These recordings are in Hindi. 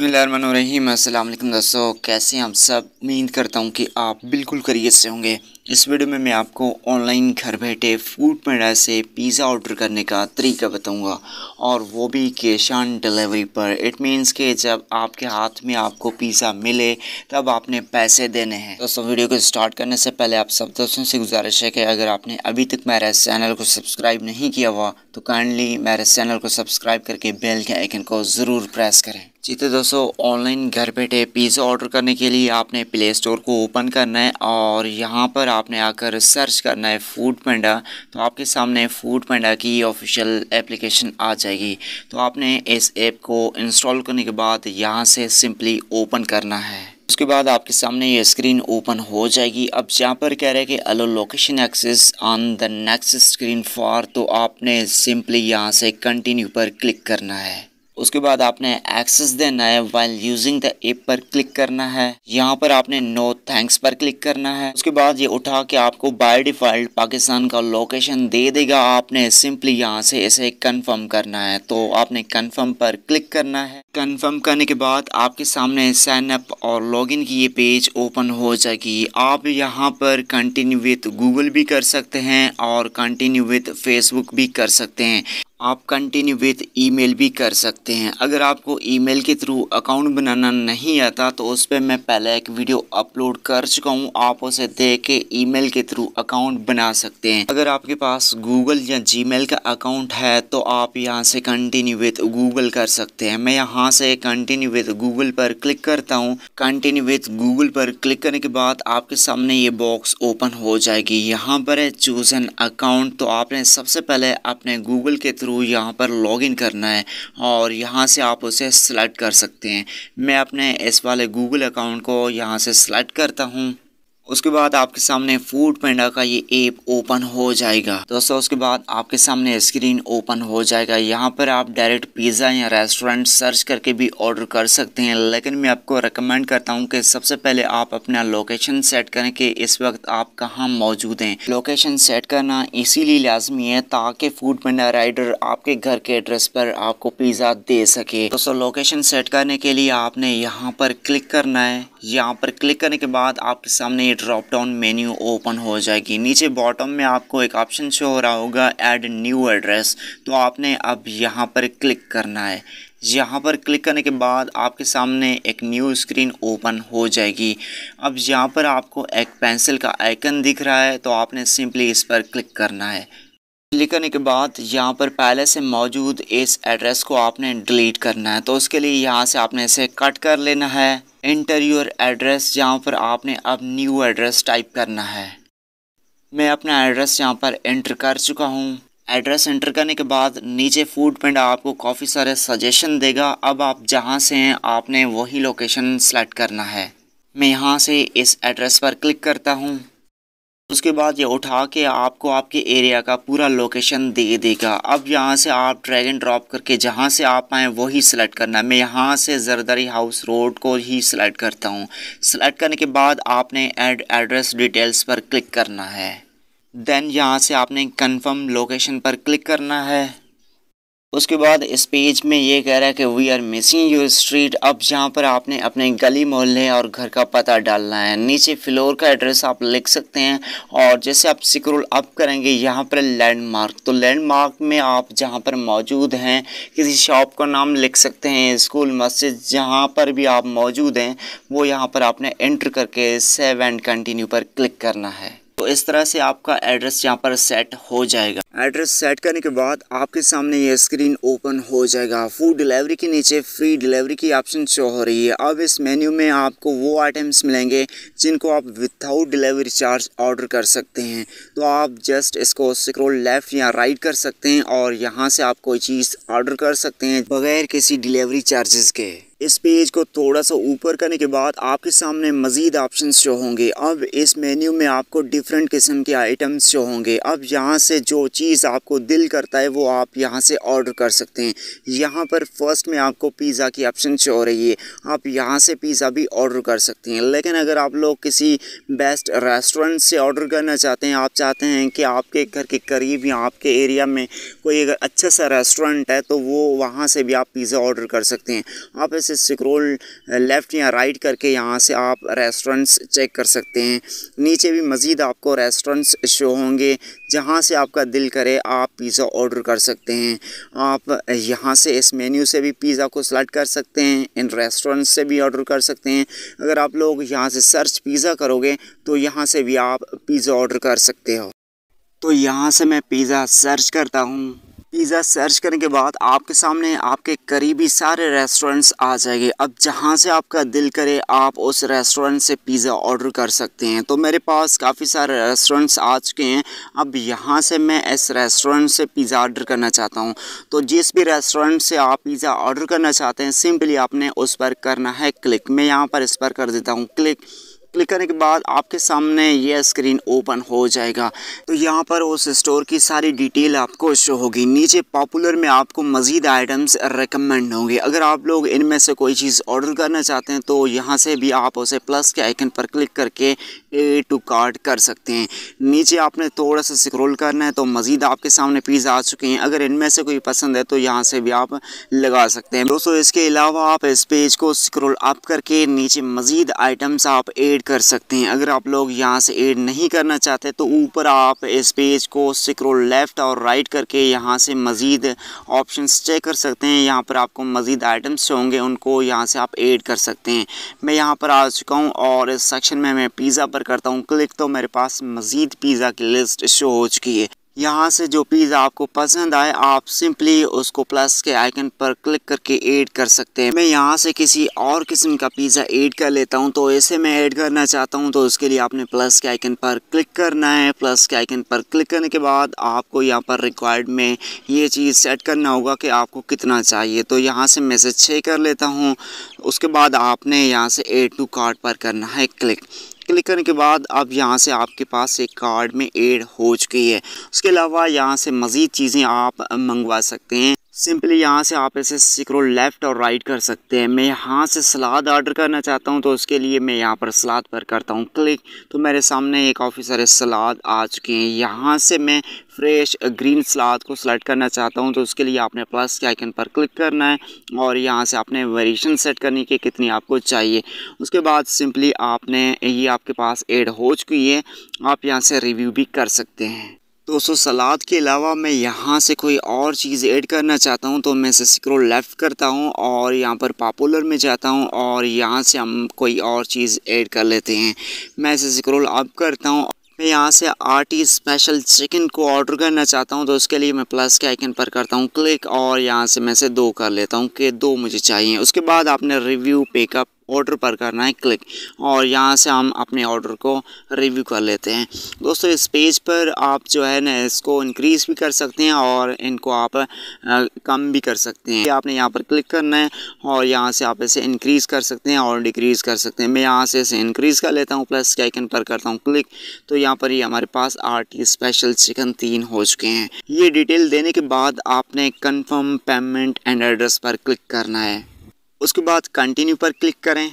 बसमीम अल्लाम दोस्तों कैसे हैं हम सब उम्मीद करता हूँ कि आप बिल्कुल करियर से होंगे इस वीडियो में मैं आपको ऑनलाइन घर बैठे फूड पेंडा से पिज़्ज़ा ऑर्डर करने का तरीका बताऊंगा और वो भी कैश ऑन डिलीवरी पर इट मींस के जब आपके हाथ में आपको पिज़्ज़ा मिले तब आपने पैसे देने हैं दोस्तों वीडियो को स्टार्ट करने से पहले आप सब दोस्तों से गुजारिश है कि अगर आपने अभी तक मेरे चैनल को सब्सक्राइब नहीं किया हुआ तो काइंडली मेरे चैनल को सब्सक्राइब करके बेल के आइकन को ज़रूर प्रेस करें जी तो दोस्तों ऑनलाइन घर बैठे पिज़्ज़ा ऑर्डर करने के लिए आपने प्ले स्टोर को ओपन करना है और यहाँ पर आपने आकर सर्च करना है फूड पेंडा तो आपके सामने फूड पेंडा की ऑफिशियल एप्लीकेशन आ जाएगी तो आपने इस ऐप को इंस्टॉल करने के बाद यहाँ से सिंपली ओपन करना है उसके बाद आपके सामने ये स्क्रीन ओपन हो जाएगी अब जहाँ पर कह रहे हैं कि allow location access on the next screen for तो आपने सिंपली यहाँ से कंटिन्यू पर क्लिक करना है उसके बाद आपने एक्सेस देना है वाइल यूजिंग द एप पर क्लिक करना है यहाँ पर आपने नो थैंक्स पर क्लिक करना है उसके बाद ये उठा के आपको बाय डिफॉल्ट पाकिस्तान का लोकेशन दे देगा आपने सिंपली यहाँ से इसे कंफर्म करना है तो आपने कंफर्म पर क्लिक करना है कंफर्म करने के बाद आपके सामने साइन अप और इन की ये पेज ओपन हो जाएगी आप यहाँ पर कंटिन्यू विथ गूगल भी कर सकते हैं और कंटिन्यू विथ फेसबुक भी कर सकते हैं आप कंटिन्यू विथ ईमेल भी कर सकते हैं अगर आपको ईमेल के थ्रू अकाउंट बनाना नहीं आता तो उस पर मैं पहले एक वीडियो अपलोड कर चुका हूँ आप उसे देख के ईमेल के थ्रू अकाउंट बना सकते हैं अगर आपके पास गूगल या जीमेल का अकाउंट है तो आप यहाँ से कंटिन्यू विथ गूगल कर सकते हैं मैं यहाँ से कंटिन्यू विथ गूगल पर क्लिक करता हूँ कंटिन्यू विथ गूगल पर क्लिक करने के बाद आपके सामने ये बॉक्स ओपन हो जाएगी यहाँ पर है चूज एन अकाउंट तो आपने सबसे पहले अपने गूगल के थ्रू थ्रू यहाँ पर लॉगिन करना है और यहाँ से आप उसे सेलेक्ट कर सकते हैं मैं अपने इस वाले गूगल अकाउंट को यहाँ से सेलेक्ट करता हूँ उसके बाद आपके सामने फूड पेंडा का ये ऐप ओपन हो जाएगा दोस्तों उसके बाद आपके सामने स्क्रीन ओपन हो जाएगा यहाँ पर आप डायरेक्ट पिज़्ज़ा या रेस्टोरेंट सर्च करके भी ऑर्डर कर सकते हैं लेकिन मैं आपको रेकमेंड करता हूँ कि सबसे पहले आप अपना लोकेशन सेट करें कि इस वक्त आप कहाँ मौजूद हैं लोकेशन सेट करना इसीलिए लाजमी है ताकि फूड पेंडा राइडर आपके घर के एड्रेस पर आपको पिज़्ज़ा दे सके दोस्तों लोकेशन सेट करने के लिए आपने यहाँ पर क्लिक करना है यहाँ पर क्लिक करने के बाद आपके सामने ये ड्रॉप डाउन मेन्यू ओपन हो जाएगी नीचे बॉटम में आपको एक ऑप्शन शो हो रहा होगा ऐड न्यू एड्रेस तो आपने अब यहाँ पर क्लिक करना है यहाँ पर क्लिक करने के बाद आपके सामने एक न्यू स्क्रीन ओपन हो जाएगी अब यहाँ पर आपको एक पेंसिल का आइकन दिख रहा है तो आपने सिंपली इस पर क्लिक करना है क्लिक करने के बाद यहाँ पर पहले से मौजूद इस एड्रेस को आपने डिलीट करना है तो उसके लिए यहाँ से आपने इसे कट कर लेना है एंटर योर एड्रेस जहाँ पर आपने अब न्यू एड्रेस टाइप करना है मैं अपना एड्रेस यहाँ पर एंटर कर चुका हूँ एड्रेस एंटर करने के बाद नीचे फूड पेंडा आपको काफ़ी सारे सजेशन देगा अब आप जहाँ से हैं आपने वही लोकेशन सेलेक्ट करना है मैं यहाँ से इस एड्रेस पर क्लिक करता हूँ उसके बाद ये उठा के आपको आपके एरिया का पूरा लोकेशन दे देगा अब यहाँ से आप ड्रैग एंड ड्रॉप करके जहाँ से आप आएँ वही सिलेक्ट करना है मैं यहाँ से जरदरी हाउस रोड को ही सिलेक्ट करता हूँ सिलेक्ट करने के बाद आपने एड एड्रेस डिटेल्स पर क्लिक करना है देन यहाँ से आपने कंफर्म लोकेशन पर क्लिक करना है उसके बाद इस पेज में ये कह रहा है कि we are missing your street अब जहाँ पर आपने अपने गली मोहल्ले और घर का पता डालना है नीचे फ्लोर का एड्रेस आप लिख सकते हैं और जैसे आप सिक्रोल अप करेंगे यहाँ पर लैंडमार्क तो लैंडमार्क में आप जहाँ पर मौजूद हैं किसी शॉप का नाम लिख सकते हैं स्कूल मस्जिद जहाँ पर भी आप मौजूद हैं वो यहाँ पर आपने एंटर करके सेव एंड कंटिन्यू पर क्लिक करना है तो इस तरह से आपका एड्रेस यहाँ पर सेट हो जाएगा एड्रेस सेट करने के बाद आपके सामने ये स्क्रीन ओपन हो जाएगा फूड डिलीवरी के नीचे फ्री डिलीवरी की ऑप्शन शो हो रही है अब इस मेन्यू में आपको वो आइटम्स मिलेंगे जिनको आप विथआउट डिलीवरी चार्ज ऑर्डर कर सकते हैं तो आप जस्ट इसको स्क्रोल लेफ़्ट या राइट कर सकते हैं और यहाँ से आप कोई चीज़ ऑर्डर कर सकते हैं बगैर किसी डिलीवरी चार्जेस के इस पेज को थोड़ा सा ऊपर करने के बाद आपके सामने मज़ीद ऑप्शन शो होंगे अब इस मेन्यू में आपको डिफरेंट किस्म के आइटम्स शो होंगे अब यहाँ से जो चीज़ आपको दिल करता है वो आप यहाँ से ऑर्डर कर सकते हैं यहाँ पर फर्स्ट में आपको पिज़्ज़ा की ऑप्शन शो हो रही है आप यहाँ से पिज़्ज़ा भी ऑर्डर कर सकते हैं लेकिन अगर आप लोग किसी बेस्ट रेस्टोरेंट से ऑर्डर करना चाहते हैं आप चाहते हैं कि आपके घर के करीब या आपके एरिया में कोई अगर अच्छा सा रेस्टोरेंट है तो वो वहाँ से भी आप पिज़्ज़ा ऑर्डर कर सकते हैं आप ऐसे से स्क्रोल लेफ़्ट uh, या राइट करके यहाँ से आप रेस्टोरेंट्स चेक कर सकते हैं नीचे भी मज़ीद आपको रेस्टोरेंट्स शो होंगे जहाँ से आपका दिल करे आप पिज़्ज़ा ऑर्डर कर सकते हैं आप यहाँ से इस मेन्यू से भी पिज़्ज़ा को सेलेक्ट कर सकते हैं इन रेस्टोरेंट से भी ऑर्डर कर सकते हैं अगर आप लोग यहाँ से सर्च पिज़्ज़ा करोगे तो यहाँ से भी आप पिज़्ज़ा ऑर्डर कर सकते हो तो यहाँ से मैं पिज़्ज़ा सर्च करता हूँ पिज़्ज़ा सर्च करने के बाद आपके सामने आपके करीबी सारे रेस्टोरेंट्स आ जाएंगे अब जहाँ से आपका दिल करे आप उस रेस्टोरेंट से पिज़्ज़ा ऑर्डर कर सकते हैं तो मेरे पास काफ़ी सारे रेस्टोरेंट्स आ चुके हैं अब यहाँ से मैं इस रेस्टोरेंट से पिज़्ज़ा ऑर्डर करना चाहता हूँ तो जिस भी रेस्टोरेंट से आप पिज़्ज़ा ऑर्डर करना चाहते हैं सिंपली आपने उस पर करना है क्लिक मैं यहाँ पर इस पर कर देता हूँ क्लिक क्लिक करने के बाद आपके सामने ये स्क्रीन ओपन हो जाएगा तो यहाँ पर उस स्टोर की सारी डिटेल आपको शो होगी नीचे पॉपुलर में आपको मज़ीद आइटम्स रिकमेंड होंगे अगर आप लोग इनमें से कोई चीज़ ऑर्डर करना चाहते हैं तो यहाँ से भी आप उसे प्लस के आइकन पर क्लिक करके ए टू कार्ट कर सकते हैं नीचे आपने थोड़ा सा स्क्रॉल करना है तो मज़ीद आपके सामने पीज़ आ चुके हैं अगर इनमें से कोई पसंद है तो यहाँ से भी आप लगा सकते हैं दोस्तों इसके अलावा आप इस पेज को स्क्रॉल अप करके नीचे मज़ीद आइटम्स आप ऐड कर सकते हैं अगर आप लोग यहाँ से ऐड नहीं करना चाहते तो ऊपर आप इस पेज को स्क्रोल लेफ़्ट और राइट करके यहाँ से मज़ीद ऑप्शन चेक कर सकते हैं यहाँ पर आपको मज़ीद आइटम्स होंगे उनको यहाँ से आप ऐड कर सकते हैं मैं यहाँ पर आ चुका हूँ और इस सेक्शन में मैं पिज़्ज़ा पर करता हूँ क्लिक तो मेरे पास मज़ीद पिज़्ज़ा की लिस्ट शो हो चुकी है यहाँ से जो पिज़्ज़ा आपको पसंद आए आप सिंपली उसको प्लस के आइकन पर क्लिक करके ऐड कर सकते हैं मैं यहाँ से किसी और किस्म का पिज़्ज़ा ऐड कर लेता हूँ तो ऐसे मैं ऐड करना चाहता हूँ तो उसके लिए आपने प्लस के आइकन पर क्लिक करना है प्लस के आइकन पर क्लिक करने के बाद आपको यहाँ पर रिक्वायर्ड में ये चीज़ सेट करना होगा कि आपको कितना चाहिए तो यहाँ से मैसेज छः कर लेता हूँ उसके बाद आपने यहाँ से एड टू कार्ड पर करना है क्लिक क्लिक करने के बाद अब यहाँ से आपके पास एक कार्ड में एड हो चुकी है उसके अलावा यहाँ से मज़ीद चीज़ें आप मंगवा सकते हैं सिंपली यहाँ से आप ऐसे सिक्रो लेफ़्ट और राइट कर सकते हैं मैं यहाँ से सलाद ऑर्डर करना चाहता हूँ तो उसके लिए मैं यहाँ पर सलाद पर करता हूँ क्लिक तो मेरे सामने एक काफ़ी सारे सलाद आ चुके हैं यहाँ से मैं फ्रेश ग्रीन सलाद को सेलेक्ट करना चाहता हूँ तो उसके लिए आपने प्लस के आइकन पर क्लिक करना है और यहाँ से आपने वेरिएशन सेट करनी कि कितनी आपको चाहिए उसके बाद सिंपली आपने ये आपके पास एड हो चुकी है आप यहाँ से रिव्यू भी कर सकते हैं दोस्तों सलाद के अलावा मैं यहाँ से कोई और चीज़ ऐड करना चाहता हूँ तो मैं इसे स्क्रोल लेफ़्ट करता हूँ और यहाँ पर पॉपुलर में जाता हूँ और यहाँ से हम कोई और चीज़ ऐड कर लेते हैं मैं इसे स्क्रोल अप करता हूँ मैं यहाँ से आटी स्पेशल चिकन को ऑर्डर करना चाहता हूँ तो उसके लिए मैं प्लस के आइकन पर करता हूँ क्लिक और यहाँ से मैं से दो कर लेता हूँ कि दो मुझे चाहिए उसके बाद आपने रिव्यू पिकअप ऑर्डर पर करना है क्लिक और यहाँ से हम अपने ऑर्डर को रिव्यू कर लेते हैं दोस्तों इस पेज पर आप जो है ना इसको इंक्रीज़ भी कर सकते हैं और इनको आप कम भी कर सकते हैं आपने यहाँ पर क्लिक करना है और यहाँ से आप इसे इंक्रीज़ कर सकते हैं और डिक्रीज़ कर सकते हैं मैं यहाँ से इसे इंक्रीज़ कर लेता हूँ प्लस के पर करता हूँ क्लिक तो यहाँ पर ही हमारे पास आर स्पेशल चिकन तीन हो चुके हैं ये डिटेल देने के बाद आपने कन्फर्म पेमेंट एंड एड्रेस पर क्लिक करना है उसके बाद कंटिन्यू पर क्लिक करें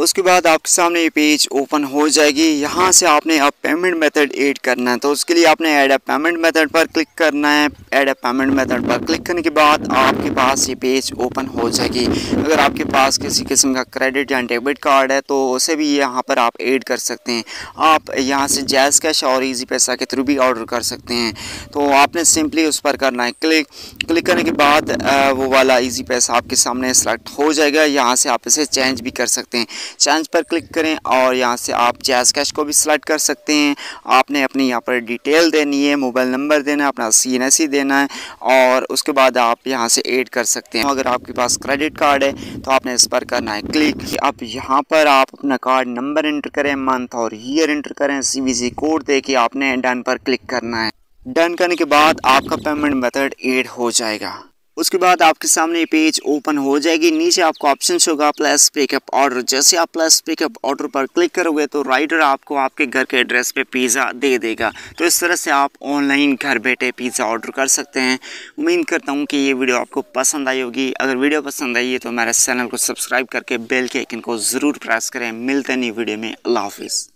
उसके बाद आपके सामने ये पेज ओपन हो जाएगी यहाँ से आपने अब पेमेंट मेथड ऐड करना है तो उसके लिए आपने ऐड अ पेमेंट मेथड पर क्लिक करना है ऐड अ पेमेंट मेथड पर क्लिक करने के बाद आपके पास ये पेज ओपन हो जाएगी अगर आपके पास किसी किस्म का क्रेडिट या डेबिट कार्ड है तो उसे भी यहाँ पर आप ऐड कर सकते हैं आप यहाँ से जैज़ कैश और ईजी पैसा के थ्रू भी ऑर्डर कर सकते हैं तो आपने सिंपली उस पर करना है क्लिक क्लिक करने के बाद वो वाला ईजी पैसा आपके सामने सेलेक्ट हो जाएगा यहाँ से आप इसे चेंज भी कर सकते हैं चांस पर क्लिक करें और यहाँ से आप जैज़ कैश को भी सिलेक्ट कर सकते हैं आपने अपनी यहाँ पर डिटेल देनी है मोबाइल नंबर देना है अपना सी एन देना है और उसके बाद आप यहाँ से एड कर सकते हैं अगर आपके पास क्रेडिट कार्ड है तो आपने इस पर करना है क्लिक अब यहाँ पर आप अपना कार्ड नंबर इंटर करें मंथ और ईयर इंटर करें सी कोड दे के आपने डन पर क्लिक करना है डन करने के बाद आपका पेमेंट मेथड एड हो जाएगा उसके बाद आपके सामने पेज ओपन हो जाएगी नीचे आपको ऑप्शन होगा प्लस पिकअप ऑर्डर जैसे आप प्लस पिकअप ऑर्डर पर क्लिक करोगे तो राइडर आपको आपके घर के एड्रेस पे पिज़्ज़ा दे देगा तो इस तरह से आप ऑनलाइन घर बैठे पिज़्ज़ा ऑर्डर कर सकते हैं उम्मीद करता हूँ कि ये वीडियो आपको पसंद आई होगी अगर वीडियो पसंद आई है तो हमारे चैनल को सब्सक्राइब करके बेल के आइकन को ज़रूर प्रेस करें मिलते नहीं वीडियो में अल्लाह हाफिज़